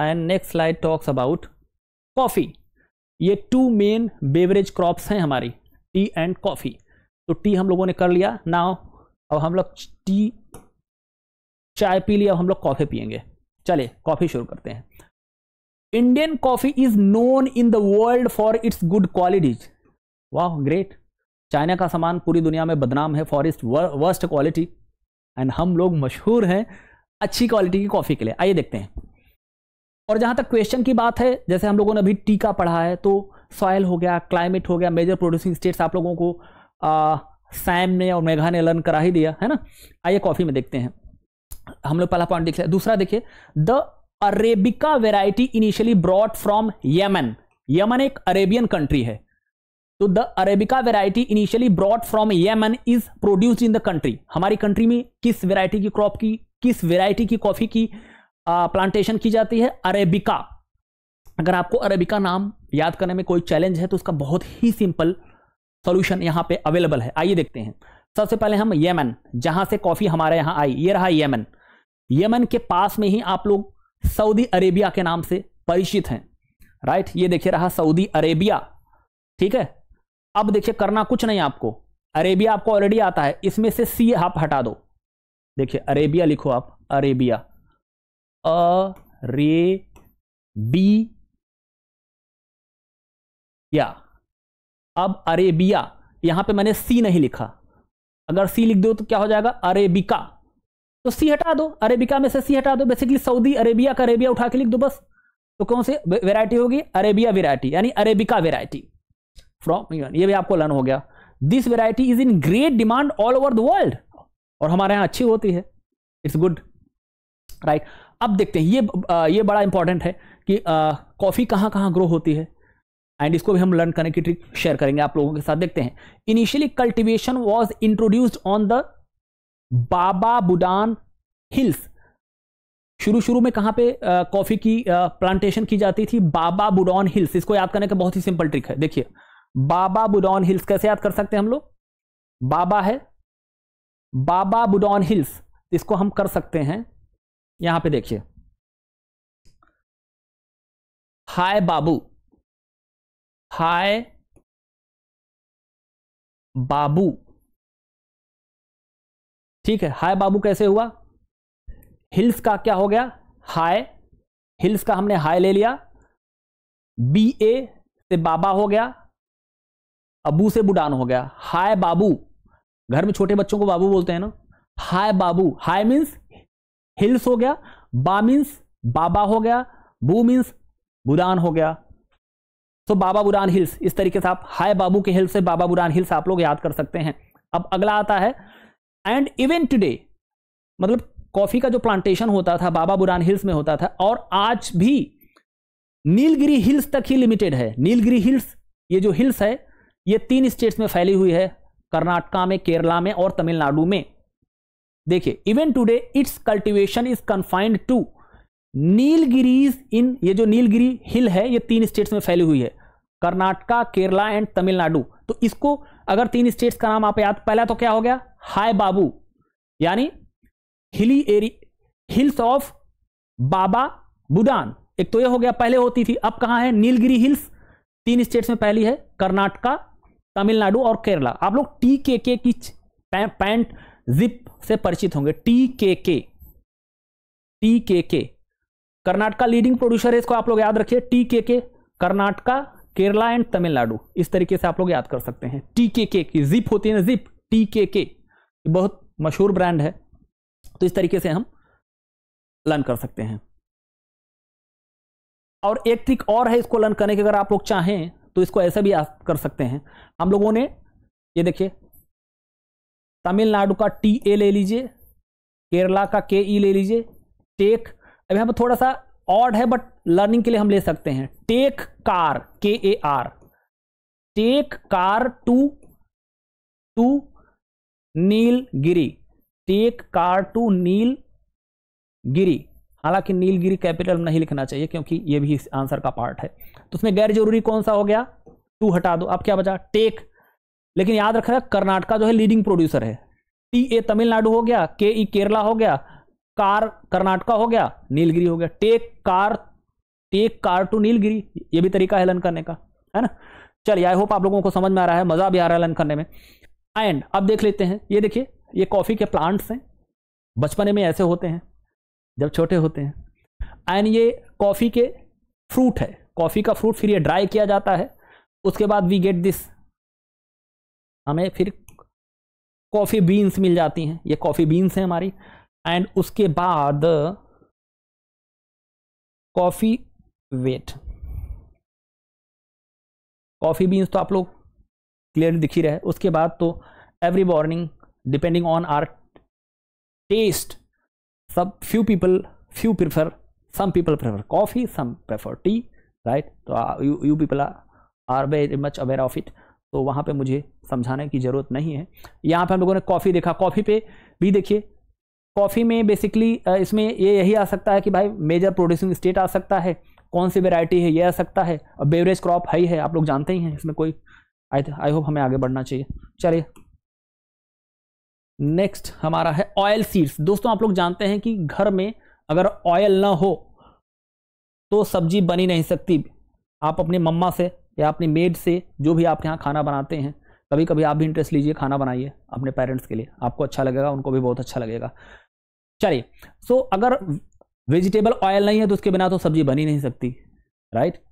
and next slide talks about coffee ये टू मेन बेवरेज क्रॉप्स हैं हमारी टी एंड कॉफ़ी तो टी हम लोगों ने कर लिया नाव अब हम लोग टी चाय पी लिया अब हम लोग कॉफ़ी पियेंगे चले कॉफ़ी शुरू करते हैं Indian coffee is known in the world for its good qualities वाह ग्रेट चाइना का सामान पूरी दुनिया में बदनाम है for its worst quality and हम लोग मशहूर हैं अच्छी क्वालिटी की कॉफ़ी के लिए आइए देखते हैं और जहां तक क्वेश्चन की बात है जैसे हम लोगों ने अभी टीका पढ़ा है तो सॉयल हो गया क्लाइमेट हो गया मेजर प्रोड्यूसिंग स्टेट्स आप लोगों को आ, सैम ने और मेघा ने लर्न करा ही दिया है ना आइए कॉफ़ी में देखते हैं हम लोग पहला पॉइंट देख लिया दूसरा देखिए the Arabica variety initially brought from Yemen Yemen एक अरेबियन कंट्री है तो the Arabica variety initially brought from Yemen is produce in the country हमारी कंट्री में किस वेराइटी की क्रॉप की किस वेराइटी की कॉफी की प्लांटेशन की जाती है अरेबिका अगर आपको अरेबिका नाम याद करने में कोई चैलेंज है तो उसका बहुत ही सिंपल सॉल्यूशन यहां पे अवेलेबल है आइए देखते हैं सबसे पहले हम यमन जहां से कॉफी हमारे यहां आई ये रहा यमन यमन के पास में ही आप लोग सऊदी अरेबिया के नाम से परिचित हैं राइट ये देखिए रहा सऊदी अरेबिया ठीक है अब देखिए करना कुछ नहीं आपको अरेबिया आपको ऑलरेडी आता है इसमें से सी आप हटा दो देखिए अरेबिया लिखो आप अरेबिया अ रे बी या अब अरेबिया यहां पे मैंने सी नहीं लिखा अगर सी लिख दो तो क्या हो जाएगा अरेबिका तो सी हटा दो अरेबिका में से सी हटा दो बेसिकली सऊदी अरेबिया का अरेबिया उठा के लिख दो बस तो कौन सी वेरायटी होगी अरेबिया वेरायटी यानी अरेबिका वेरायटी फ्रॉम ईरान ये भी आपको लर्न हो गया this variety is in great demand all over the world और हमारे यहाँ अच्छी होती है इट्स गुड राइट अब देखते हैं ये ये बड़ा इंपॉर्टेंट है कि कॉफ़ी कहाँ कहाँ ग्रो होती है एंड इसको भी हम लर्न करने की ट्रिक शेयर करेंगे आप लोगों के साथ देखते हैं initially cultivation was introduced on the Baba Budan hills शुरू शुरू में कहाँ पे कॉफ़ी की प्लांटेशन की जाती थी बाबा बुडॉन हिल्स इसको याद करने का बहुत ही सिंपल ट्रिक है देखिए बाबा बुडॉन हिल्स कैसे याद कर सकते हैं हम लोग बाबा है बाबा बुडॉन हिल्स इसको हम कर सकते हैं यहां पे देखिए हाय बाबू हाय बाबू ठीक है हाय बाबू कैसे हुआ हिल्स का क्या हो गया हाय हिल्स का हमने हाय ले लिया बी ए से बाबा हो गया अबू से बुडान हो गया हाय बाबू घर में छोटे बच्चों को बाबू बोलते हैं ना हाय बाबू हाय मीन्स हिल्स हो गया बा मीन्स बाबा हो गया बू मीन्स बुदान हो गया सो बाबा बुरान हिल्स इस तरीके से आप हाय बाबू के हिल्स से बाबा बुरान हिल्स आप लोग याद कर सकते हैं अब अगला आता है एंड इवन टूडे मतलब कॉफी का जो प्लांटेशन होता था बाबा बुरान हिल्स में होता था और आज भी नीलगिरी हिल्स तक ही लिमिटेड है नीलगिरी हिल्स ये जो हिल्स है ये तीन स्टेट्स में फैली हुई है कर्नाटका में केरला में और तमिलनाडु में देखिए even today its cultivation is confined to Nilgiris in ये जो नीलगिरी हिल है ये तीन स्टेट्स में फैली हुई है कर्नाटका केरला एंड तमिलनाडु तो इसको अगर तीन स्टेट्स का नाम आप याद पहला तो क्या हो गया हाय बाबू यानी hilly area hills of Baba Budan एक तो ये हो गया पहले होती थी अब कहाँ है नीलगिरी हिल्स तीन स्टेट्स में पहली है कर्नाटका तमिलनाडु और केरला आप लोग टी के के की पैंट जिप से परिचित होंगे टी के के टी के के कर्नाटक लीडिंग प्रोड्यूसर है इसको आप लोग याद रखिए टी के के कर्नाटका केरला एंड तमिलनाडु इस तरीके से आप लोग याद कर सकते हैं टी के के की जिप होती है ना जिप टी के के बहुत मशहूर ब्रांड है तो इस तरीके से हम लर्न कर सकते हैं और एक ट्रिक और है इसको लर्न करने के अगर आप लोग चाहें तो इसको ऐसे भी याद कर सकते हैं हम लोगों ने ये देखिए तमिलनाडु का टी ए ले लीजिए केरला का के ई e ले लीजिए टेक अब यहाँ पर थोड़ा सा ऑड है बट लर्निंग के लिए हम ले सकते हैं take car K A R take car to to Nilgiri take car to Nilgiri हालांकि नीलगिरी कैपिटल नहीं लिखना चाहिए क्योंकि ये भी इस आंसर का पार्ट है तो उसमें गैर जरूरी कौन सा हो गया टू हटा दो अब क्या बचा टेक लेकिन याद रखना कर्नाटका जो है लीडिंग प्रोड्यूसर है टी ए तमिलनाडु हो गया के ई केरला हो गया कार कर्नाटका हो गया नीलगिरी हो गया take car take car to Nilgiri ये भी तरीका है लन करने का है ना चलिए आई होप आप लोगों को समझ में आ रहा है मज़ा भी आ रहा है लन करने में एंड अब देख लेते हैं ये देखिए ये कॉफ़ी के प्लांट्स हैं बचपने में ऐसे होते हैं जब छोटे होते हैं एंड ये कॉफ़ी के फ्रूट है कॉफ़ी का फ्रूट फिर ये ड्राई किया जाता है उसके बाद वी गेट दिस हमें फिर कॉफ़ी बीन्स मिल जाती हैं ये कॉफ़ी बीन्स हैं हमारी एंड उसके बाद कॉफ़ी वेट कॉफ़ी बीन्स तो आप लोग क्लियरली दिख ही रहे उसके बाद तो every morning depending on our taste सब few people few prefer some people prefer coffee some prefer tea right तो you people are very much aware of it तो वहां पे मुझे समझाने की ज़रूरत नहीं है यहां पे हम लोगों ने कॉफ़ी देखा कॉफ़ी पे भी देखिए कॉफ़ी में बेसिकली इसमें ये यही आ सकता है कि भाई मेजर प्रोड्यूसिंग स्टेट आ सकता है कौन सी वेराइटी है ये आ सकता है और बेवरेज क्रॉप है ही है आप लोग जानते ही हैं इसमें कोई आई आई होप हमें आगे बढ़ना चाहिए चलिए नेक्स्ट हमारा है ऑयल सीड्स दोस्तों आप लोग जानते हैं कि घर में अगर ऑयल ना हो तो सब्जी बनी नहीं सकती आप अपने मम्मा से या अपनी मेड से जो भी आपके यहाँ खाना बनाते हैं कभी कभी आप भी इंटरेस्ट लीजिए खाना बनाइए अपने पेरेंट्स के लिए आपको अच्छा लगेगा उनको भी बहुत अच्छा लगेगा चलिए सो अगर वेजिटेबल ऑयल नहीं है तो उसके बिना तो सब्जी बनी नहीं सकती राइट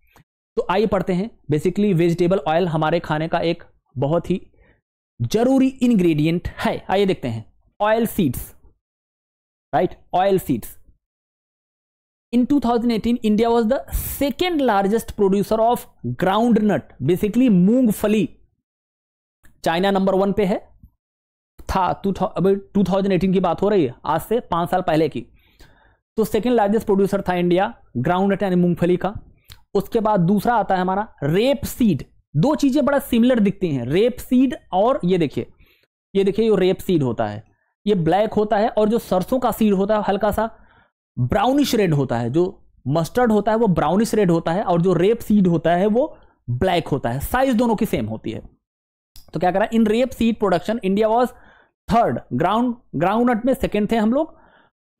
तो आइए पढ़ते हैं बेसिकली वेजिटेबल ऑयल हमारे खाने का एक बहुत ही जरूरी इंग्रेडिएंट है आइए देखते हैं oil seeds right oil seeds in 2018 india was the second largest producer of groundnut basically मूंगफली चाइना नंबर वन पे है था टू थाउजेंड एटीन की बात हो रही है आज से पाँच साल पहले की तो सेकेंड लार्जेस्ट प्रोड्यूसर था इंडिया ग्राउंडनट यानी मूंगफली का उसके बाद दूसरा आता है हमारा रेप सीड दो चीज़ें बड़ा सिमिलर दिखती हैं रेप सीड और ये देखिए ये देखिए ये रेप सीड होता है ये ब्लैक होता है और जो सरसों का सीड होता है हल्का सा ब्राउनिश रेड होता है जो मस्टर्ड होता है वो ब्राउनिश रेड होता है और जो रेप सीड होता है वो ब्लैक होता है साइज दोनों की सेम होती है तो क्या करा in rapeseed production India was third ground groundnut में सेकेंड थे हम लोग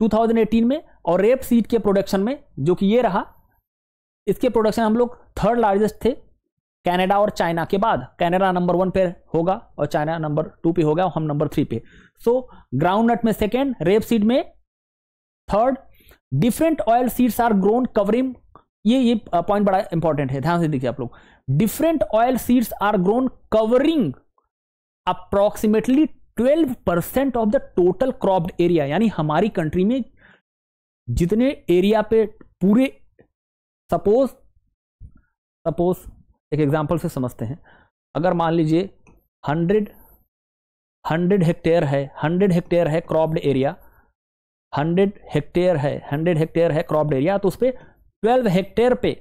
2018 में और रेप सीड के प्रोडक्शन में जो कि ये रहा इसके प्रोडक्शन हम लोग थर्ड लार्जेस्ट थे कनाडा और चाइना के बाद कनाडा नंबर वन पे होगा और चाइना नंबर टू पे होगा और हम नंबर थ्री पे सो ग्राउंड नट में सेकेंड रेप सीड में third different oilseeds are grown covering ये ये पॉइंट बड़ा इंपॉर्टेंट है ध्यान से देखिए आप लोग different oilseeds are grown covering approximately twelve percent of the total cropped area यानी हमारी कंट्री में जितने एरिया पे पूरे सपोज सपोज एक एग्जांपल से समझते हैं अगर मान लीजिए हंड्रेड हंड्रेड हेक्टेयर है हंड्रेड हेक्टेयर है क्रॉप्ड एरिया हंड्रेड हेक्टेयर है हंड्रेड हेक्टेयर है क्रॉप्ड एरिया तो उस पर ट्वेल्व हेक्टेयर पे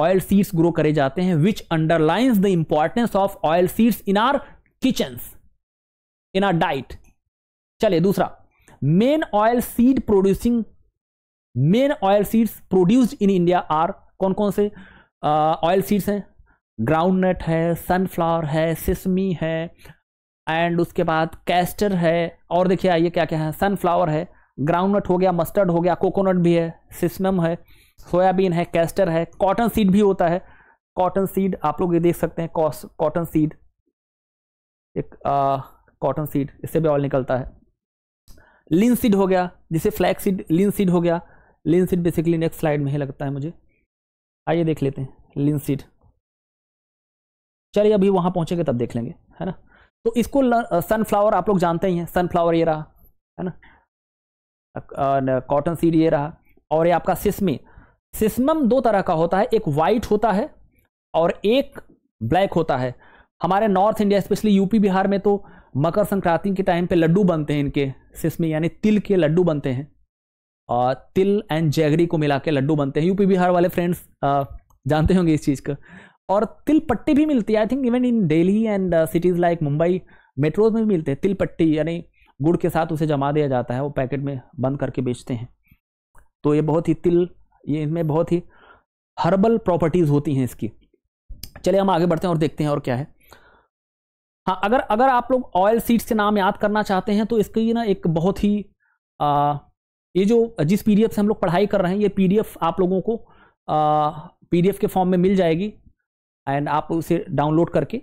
ऑयल सीड्स ग्रो करे जाते हैं which underlines the importance of oilseeds in our kitchens in our diet चलिए दूसरा main oilseed producing main oilseeds produced in India are कौन कौन से ऑयल सीड्स हैं ग्राउंड नट है सनफ्लावर है सिसमी है एंड उसके बाद कैस्टर है और देखिए आइए क्या क्या है सनफ्लावर है ग्राउंड नट हो गया मस्टर्ड हो गया कोकोनट भी है सिस्मम है सोयाबीन है कैस्टर है कॉटन सीड भी होता है कॉटन सीड आप लोग ये देख सकते हैं कॉटन सीड एक आ, कॉटन सीड इससे भी ऑयल निकलता है लिन सीड हो गया जिसे फ्लैक्स सीड लिन सीड हो गया linseed basically next slide में ही लगता है मुझे आइए देख लेते हैं लिन सीड चलिए अभी वहाँ पहुँचेंगे तब देख लेंगे है ना तो इसको सनफ्लावर आप लोग जानते ही हैं सनफ्लावर ये रहा है ना कॉटन सीड ये रहा और ये आपका सिस्मी सिस्मम दो तरह का होता है एक वाइट होता है और एक ब्लैक होता है हमारे north India specially UP Bihar में तो मकर संक्रांति के टाइम पे लड्डू बनते हैं इनके सिसमें यानी तिल के लड्डू बनते हैं और तिल एंड जैगरी को मिला के लड्डू बनते हैं यूपी बिहार वाले फ्रेंड्स जानते होंगे इस चीज़ का और तिल पट्टी भी मिलती है I think even in Delhi and cities like Mumbai metros में भी मिलते हैं तिल पट्टी यानी गुड़ के साथ उसे जमा दिया जाता है वो पैकेट में बंद करके बेचते हैं तो ये बहुत ही तिल ये इनमें बहुत ही हर्बल प्रॉपर्टीज़ होती हैं इसकी चलिए हम आगे बढ़ते हैं और देखते हैं और क्या है हाँ अगर अगर आप लोग ऑयल सीड्स के नाम याद करना चाहते हैं तो इसकी ना एक बहुत ही आ, ये जो जिस पीडीएफ से हम लोग पढ़ाई कर रहे हैं ये पीडीएफ आप लोगों को पीडीएफ के फॉर्म में मिल जाएगी एंड आप उसे डाउनलोड करके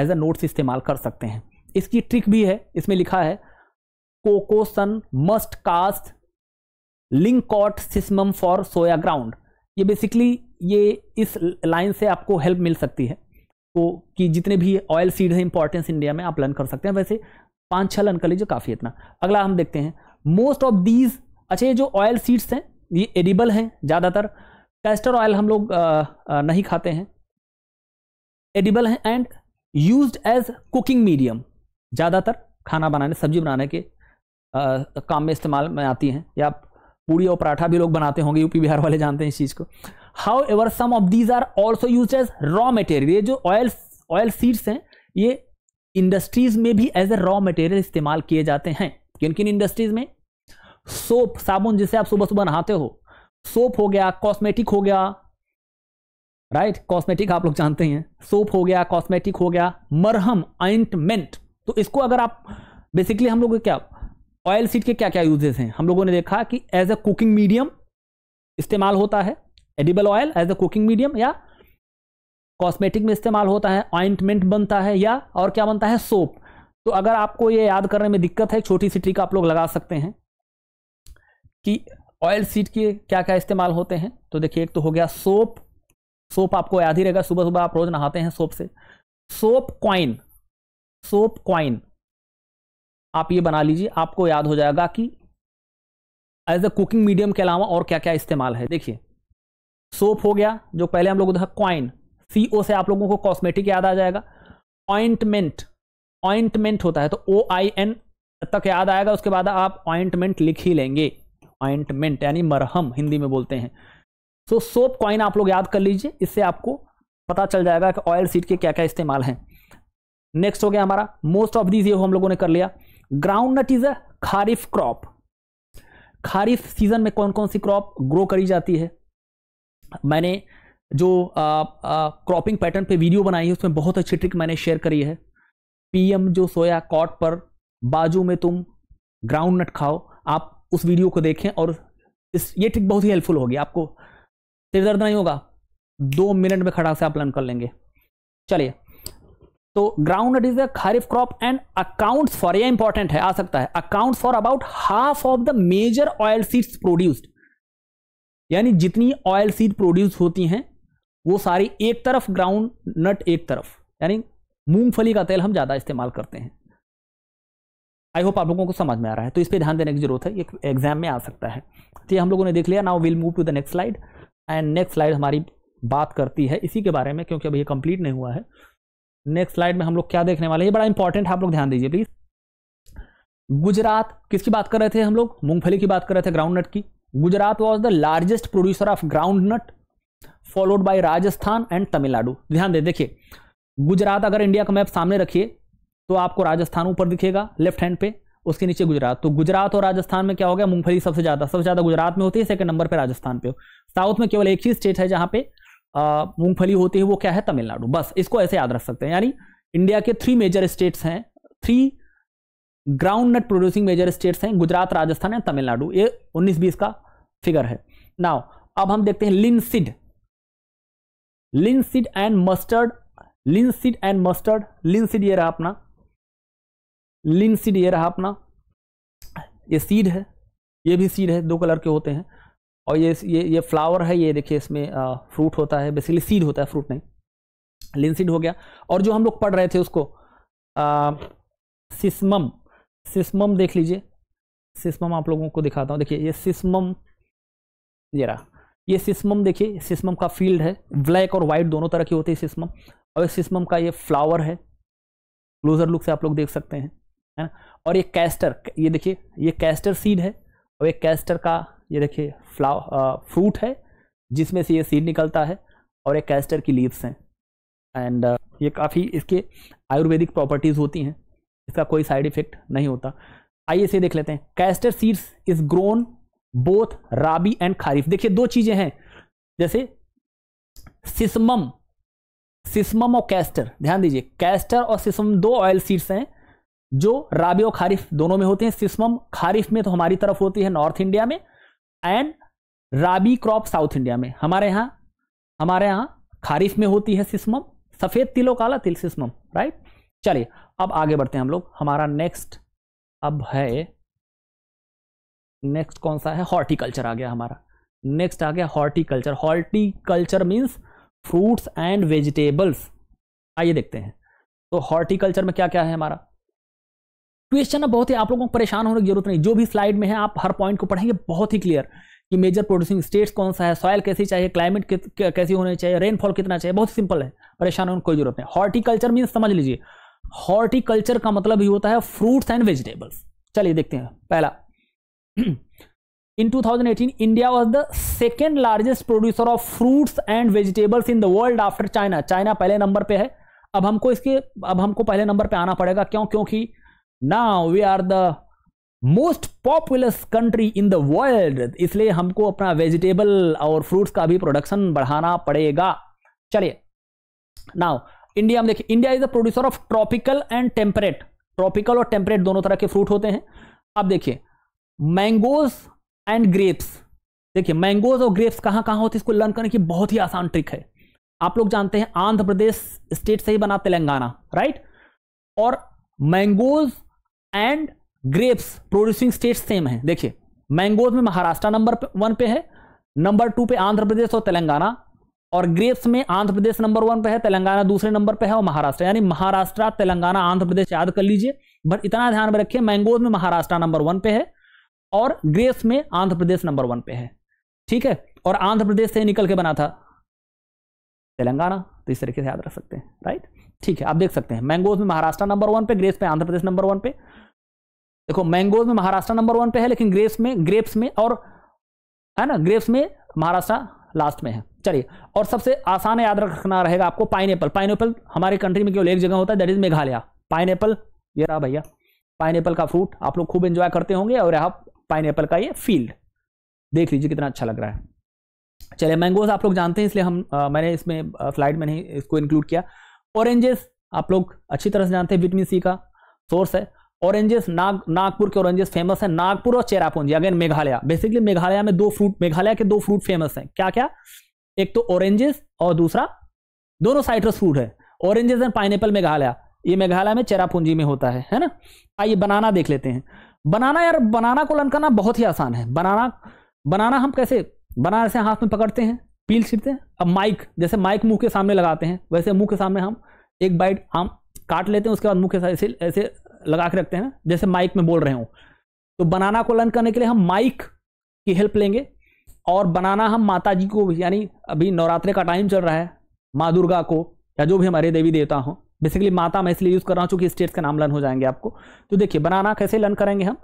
एज अ नोट्स इस्तेमाल कर सकते हैं इसकी ट्रिक भी है इसमें लिखा है coco sun must cast link cot sesamum for soya ground ये बेसिकली ये इस लाइन से आपको हेल्प मिल सकती है को तो कि जितने भी ऑयल सीड है इंपॉर्टेंस इंडिया में आप लर्न कर सकते हैं वैसे पांच छह लर्न कर लीजिए काफ़ी इतना अगला हम देखते हैं मोस्ट ऑफ दीज अच्छा ये जो ऑयल सीड्स हैं ये एडिबल हैं ज़्यादातर कैस्टर ऑयल हम लोग आ, आ, नहीं खाते हैं एडिबल हैं and use as cooking medium ज़्यादातर खाना बनाने सब्जी बनाने के आ, काम में इस्तेमाल में आती हैं या पूड़ी और पराठा भी लोग बनाते होंगे यूपी बिहार वाले जानते हैं इस चीज़ को however some of these are also use as raw material ये जो ऑयल ऑयल सीड्स हैं ये इंडस्ट्रीज में भी एज ए रॉ मटेरियल इस्तेमाल किए जाते हैं किन किन इंडस्ट्रीज में सोप साबुन जिसे आप सुबह सुबह नहाते हो सोप हो गया कॉस्मेटिक हो गया राइट right? कॉस्मेटिक आप लोग जानते हैं सोप हो गया कॉस्मेटिक हो गया मरहम आइंटमेंट तो इसको अगर आप बेसिकली हम लोग क्या ऑयल सीड के क्या क्या यूजेस हैं हम लोगों ने देखा कि एज अ कुकिंग मीडियम इस्तेमाल होता है edible oil as a cooking medium या कॉस्मेटिक में इस्तेमाल होता है ऑइंटमेंट बनता है या और क्या बनता है सोप तो अगर आपको ये याद करने में दिक्कत है छोटी सी ट्रिक आप लोग लगा सकते हैं कि ऑयल सीड के क्या क्या इस्तेमाल होते हैं तो देखिए एक तो हो गया सोप सोप आपको याद ही रहेगा सुबह सुबह आप रोज नहाते हैं सोप से सोप क्वाइन सोप क्वाइन आप ये बना लीजिए आपको याद हो जाएगा कि एज अ कुकिंग मीडियम के अलावा और क्या क्या इस्तेमाल है देखिए सोप हो गया जो पहले हम लोग उधर क्वाइन सी ओ से आप लोगों को कॉस्मेटिक याद आ जाएगा ऑइंटमेंट ऑइंटमेंट होता है तो ओ आई एन तक याद आएगा उसके बाद आप ऑइंटमेंट लिख ही लेंगे ऑइंटमेंट यानी मरहम हिंदी में बोलते हैं सो सोप क्वाइन आप लोग याद कर लीजिए इससे आपको पता चल जाएगा कि ऑयल सीड के क्या क्या इस्तेमाल हैं नेक्स्ट हो गया हमारा मोस्ट ऑफ दीज ये हम लोगों ने कर लिया groundnut is a kharif crop kharif season में कौन कौन सी क्रॉप ग्रो करी जाती है मैंने जो क्रॉपिंग पैटर्न पे वीडियो बनाई है उसमें बहुत अच्छी ट्रिक मैंने शेयर करी है पीएम जो सोया कॉट पर बाजू में तुम ग्राउंड नट खाओ आप उस वीडियो को देखें और इस ये ट्रिक बहुत ही हेल्पफुल होगी आपको सिर दर्द नहीं होगा दो मिनट में खड़ा से आप लर्न कर लेंगे चलिए तो groundnut is a kharif crop and accounts for यह इंपॉर्टेंट है आ सकता है accounts for about half of the major oilseeds produced यानी जितनी ऑयल सीड प्रोड्यूस होती हैं वो सारी एक तरफ ग्राउंड नट एक तरफ यानी मूंगफली का तेल हम ज़्यादा इस्तेमाल करते हैं आई होप आप लोगों को समझ में आ रहा है तो इस पर ध्यान देने की जरूरत है एग्जाम में आ सकता है तो ये हम लोगों ने देख लिया now will move to the next slide and next slide हमारी बात करती है इसी के बारे में क्योंकि अभी ये कंप्लीट नहीं हुआ है नेक्स्ट स्लाइड में हम लोग क्या देखने वाले हैं ये बड़ा इंपॉर्टेंट है आप लोग ध्यान दीजिए प्लीज गुजरात किसकी बात कर रहे थे हम लोग मूंगफली की बात कर रहे थे ग्राउंड नट की Gujarat was the largest producer of ground nut followed by Rajasthan and Tamil Nadu ध्यान दे देखिए गुजरात अगर इंडिया का मैप सामने रखिए तो आपको राजस्थान ऊपर दिखेगा लेफ्ट हैंड पे उसके नीचे गुजरात तो गुजरात और राजस्थान में क्या हो गया मूंगफली सबसे ज्यादा सबसे ज्यादा गुजरात में होती है सेकंड नंबर पे राजस्थान पे हो साउथ में केवल एक ही स्टेट है जहां पे मूंगफली होती है वो क्या है तमिलनाडु बस इसको ऐसे याद रख सकते हैं यानी इंडिया के थ्री मेजर स्टेट्स हैं three groundnut producing major states हैं गुजरात राजस्थान है तमिलनाडु ये 19-20 का फिगर है नाउ अब हम देखते हैं linseed linseed and mustard linseed and mustard linseed ये रहा अपना लिनसिड ये रहा अपना ये सीड है ये भी सीड है दो कलर के होते हैं और ये ये ये फ्लावर है ये देखिए इसमें आ, फ्रूट होता है बेसिकली सीड होता है फ्रूट नहीं लिनसिड हो गया और जो हम लोग पढ़ रहे थे उसको आ, सिस्मम सिस्मम देख लीजिए सिस्मम आप लोगों को दिखाता हूँ देखिए ये सिस्मम जरा ये सिस्मम देखिए सिस्मम का फील्ड है ब्लैक और वाइट दोनों तरह की होती है सिस्मम और इस सिस्मम का ये फ्लावर है क्लोजर लुक से आप लोग देख सकते हैं है ना और ये कैस्टर ये देखिए ये कैस्टर सीड है और ये कैस्टर का ये देखिए फ्लावर फ्रूट है जिसमें से ये सीड निकलता है और ये कैस्टर की लीव्स हैं एंड ये काफ़ी इसके आयुर्वेदिक प्रॉपर्टीज़ होती हैं इसका कोई साइड इफेक्ट नहीं होता आइए इसे देख लेते हैं castor seeds is grown both rabi and kharif देखिए दो चीज़ें हैं जैसे सिस्मम सिस्मम और कैस्टर ध्यान दीजिए कैस्टर और सिस्मम दो ऑयल सीड्स हैं जो राबी और खारिफ दोनों में होते हैं सिस्मम खारिफ में तो हमारी तरफ होती है नॉर्थ इंडिया में and rabi crop south India में हमारे यहां हमारे यहां खारिफ में होती है सिस्मम सफ़ेद तिलो काला तिल सिस्मम राइट चलिए अब आगे बढ़ते हैं हम लोग हमारा नेक्स्ट अब है नेक्स्ट कौन सा है हॉर्टिकल्चर आ गया हमारा नेक्स्ट आ गया horticulture horticulture means fruits and vegetables आइए देखते हैं तो हॉर्टिकल्चर में क्या क्या है हमारा क्वेश्चन ना बहुत ही आप लोगों को परेशान होने की जरूरत नहीं जो भी स्लाइड में है आप हर पॉइंट को पढ़ेंगे बहुत ही क्लियर कि मेजर प्रोड्यूसिंग स्टेट्स कौन सा है सॉयल कैसी चाहिए क्लाइमेट कैसी होनी चाहिए रेनफॉल कितना चाहिए बहुत सिंपल है परेशान होने की कोई जरूरत नहीं हॉर्टिकल्चर मीन्स समझ लीजिए हॉर्टिकल्चर का मतलब ही होता है फ्रूट्स एंड वेजिटेबल्स चलिए देखते हैं पहला in 2018 India was the second largest producer of fruits and vegetables in the world after China China पहले नंबर पे है अब हमको इसके अब हमको पहले नंबर पे आना पड़ेगा क्यों क्योंकि now we are the most populous country in the world इसलिए हमको अपना वेजिटेबल और फ्रूट्स का भी प्रोडक्शन बढ़ाना पड़ेगा चलिए नाउ इंडिया में देखिए India is the producer of tropical and temperate tropical और टेम्परेट दोनों तरह के फ्रूट होते हैं अब देखिए मैंगोज एंड ग्रेप्स देखिए मैंगोज और ग्रेप्स कहाँ कहाँ होते हैं इसको लर्न करने की बहुत ही आसान ट्रिक है आप लोग जानते हैं आंध्र प्रदेश स्टेट से ही बना तेलंगाना राइट और mangoes and grapes producing state same है देखिए मैंगोज में महाराष्ट्र नंबर वन पे है नंबर टू पे आंध्र प्रदेश और तेलंगाना और ग्रेप्स में आंध्र प्रदेश नंबर वन पे है तेलंगाना दूसरे नंबर पे है और महाराष्ट्र यानी महाराष्ट्र तेलंगाना आंध्र प्रदेश याद कर लीजिए बट इतना ध्यान में रखिए मैंगोज में महाराष्ट्र नंबर वन पे है और ग्रेप्स में आंध्र प्रदेश नंबर वन पे है ठीक है और आंध्र प्रदेश से निकल के बना था तेलंगाना तो इस तरीके से याद रख सकते हैं राइट ठीक है आप देख सकते हैं मैंगोज में महाराष्ट्र नंबर वन पे ग्रेप्स पे आंध्र प्रदेश नंबर वन पे देखो मैंगोज में महाराष्ट्र नंबर वन पे है लेकिन ग्रेप्स में ग्रेप्स में और है ना ग्रेप्स में महाराष्ट्र लास्ट में है चलिए और सबसे आसान याद रखना रहेगा आपको पाइनएपल पाइनएपल हमारे कंट्री में केवल एक जगह होता है दैट इज मेघालय एपल ये रहा भैया पाइनएपल का फ्रूट आप लोग खूब एंजॉय करते होंगे और यहाँ पाइनएपल का ये फील्ड देख लीजिए कितना अच्छा लग रहा है चलिए मैंगोज आप लोग जानते हैं इसलिए हम आ, मैंने इसमें स्लाइड में नहीं इसको इंक्लूड किया ऑरेंजेस आप लोग अच्छी तरह से जानते हैं विटामिन सी का सोर्स है ऑरेंजेस नाग नागपुर के ऑरेंजेस फेमस है नागपुर और चेरापूंजी अगेन मेघालय बेसिकली मेघालय में दो फ्रूट मेघालय के दो फ्रूट फेमस हैं क्या क्या एक तो ऑरेंजेस और दूसरा दोनों साइट्रस फ्रूट है ऑरेंजेस एंड पाइनएपल मेघालय ये मेघालय में चेरापूंजी में होता है है ना आइए बनाना देख लेते हैं बनाना यार बनाना को लर्न करना बहुत ही आसान है बनाना बनाना हम कैसे बनाना से हाथ में पकड़ते हैं पील छिड़ते हैं अब माइक जैसे माइक मुंह के सामने लगाते हैं वैसे मुंह के सामने हम एक बाइट आम काट लेते हैं उसके बाद मुंह के साथ ऐसे ऐसे लगा के रखते हैं जैसे माइक में बोल रहे हूँ तो बनाना को लर्न करने के लिए हम माइक की हेल्प लेंगे और बनाना हम माता जी को यानी अभी नवरात्रे का टाइम चल रहा है माँ दुर्गा को या जो भी हमारे देवी देवता हो बेसिकली माता मैं इसलिए यूज़ कर रहा हूँ चूंकि स्टेट्स के नाम लर्न हो जाएंगे आपको तो देखिए बनाना कैसे लर्न करेंगे हम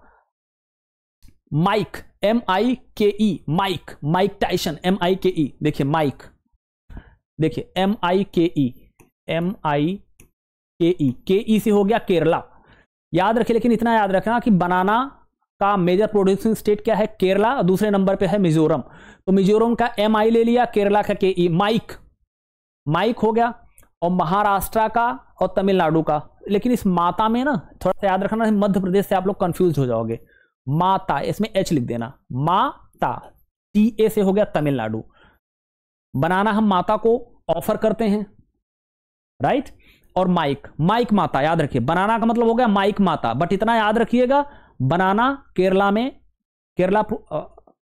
mic M I K E Mike Mike Tyson M I K E देखिए माइक देखिए M I K E M I K ई के ई से हो गया केरला याद रखिए लेकिन इतना याद रखना कि बनाना का मेजर प्रोड्यूसिंग स्टेट क्या है केरला दूसरे नंबर पे है मिजोरम तो मिजोरम का एम आई ले लिया केरला का के ई e, माइक माइक हो गया और महाराष्ट्र का और तमिलनाडु का लेकिन इस माता में ना थोड़ा सा याद रखना मध्य प्रदेश से आप लोग कंफ्यूज हो जाओगे माता इसमें एच लिख देना माता टी ए से हो गया तमिलनाडु बनाना हम माता को ऑफर करते हैं राइट और माइक माइक माता याद रखिए बनाना का मतलब हो गया माइक माता बट इतना याद रखिएगा बनाना केरला में केरला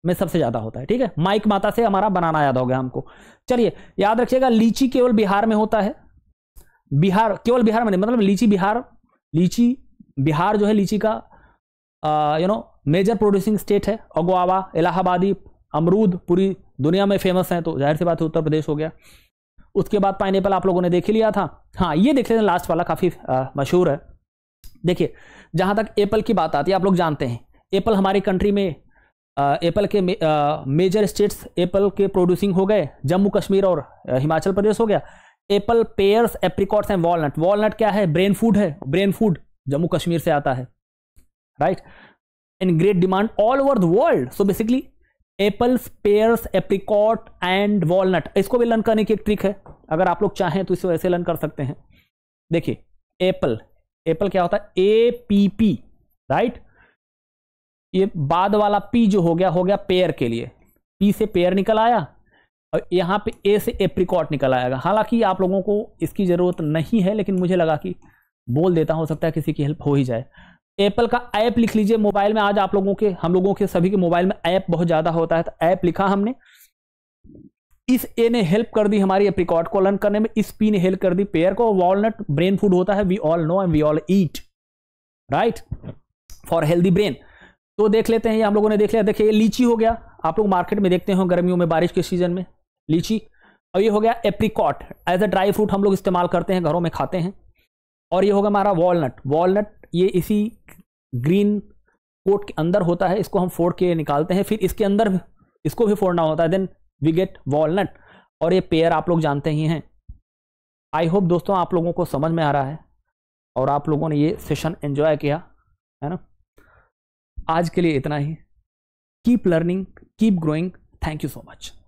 में सबसे ज़्यादा होता है ठीक है माइक माता से हमारा बनाना याद हो गया हमको चलिए याद रखिएगा लीची केवल बिहार में होता है बिहार केवल बिहार में नहीं मतलब लीची बिहार लीची बिहार जो है लीची का you know major producing state है अगुआवा इलाहाबादी अमरूद पूरी दुनिया में फेमस है तो जाहिर सी बात है उत्तर प्रदेश हो गया उसके बाद पाइनएपल आप लोगों ने देख ही लिया था हाँ ये देख लेते हैं लास्ट वाला काफ़ी मशहूर है देखिए जहाँ तक एप्पल की बात आती है आप लोग जानते हैं एप्पल हमारी कंट्री में एप्पल के मे, आ, मेजर स्टेट्स एप्पल के प्रोड्यूसिंग हो गए जम्मू कश्मीर और हिमाचल प्रदेश हो गया apple pears apricots and walnut walnut क्या है ब्रेन फूड है ब्रेन फूड जम्मू कश्मीर से आता है right in great demand all over the world so basically apples pears apricot and walnut इसको भी लर्न करने की एक ट्रिक है अगर आप लोग चाहें तो इसे वैसे लर्न कर सकते हैं देखिए एप्पल एप्पल क्या होता है ए पी पी राइट ये बाद वाला पी जो हो गया हो गया पेयर के लिए पी से पेयर निकल आया और यहाँ पे ए से एप्रिकॉट निकल आएगा हालांकि आप लोगों को इसकी ज़रूरत नहीं है लेकिन मुझे लगा कि बोल देता हो सकता है किसी की हेल्प हो ही जाए एप्पल का ऐप लिख लीजिए मोबाइल में आज आप लोगों के हम लोगों के सभी के मोबाइल में ऐप बहुत ज़्यादा होता है तो ऐप लिखा हमने इस ए ने हेल्प कर दी हमारी एप्रिकॉट को लर्न करने में इस पी ने हेल्प कर दी पेयर को वॉलनट ब्रेन फूड होता है we all know and we all eat right for healthy brain तो देख लेते हैं ये हम लोगों ने देख लिया देखिए लीची हो गया आप लोग मार्केट में देखते हो गर्मियों में बारिश के सीजन में लीची और ये हो गया apricot as a dry fruit हम लोग इस्तेमाल करते हैं घरों में खाते हैं और ये होगा हमारा वॉलनट वॉलनट ये इसी ग्रीन कोट के अंदर होता है इसको हम फोड़ के निकालते हैं फिर इसके अंदर इसको भी फोड़ना होता है देन वी गेट वॉलनट और ये पेयर आप लोग जानते ही हैं आई होप दोस्तों आप लोगों को समझ में आ रहा है और आप लोगों ने ये सेशन एंजॉय किया है ना आज के लिए इतना ही keep learning keep growing thank you so much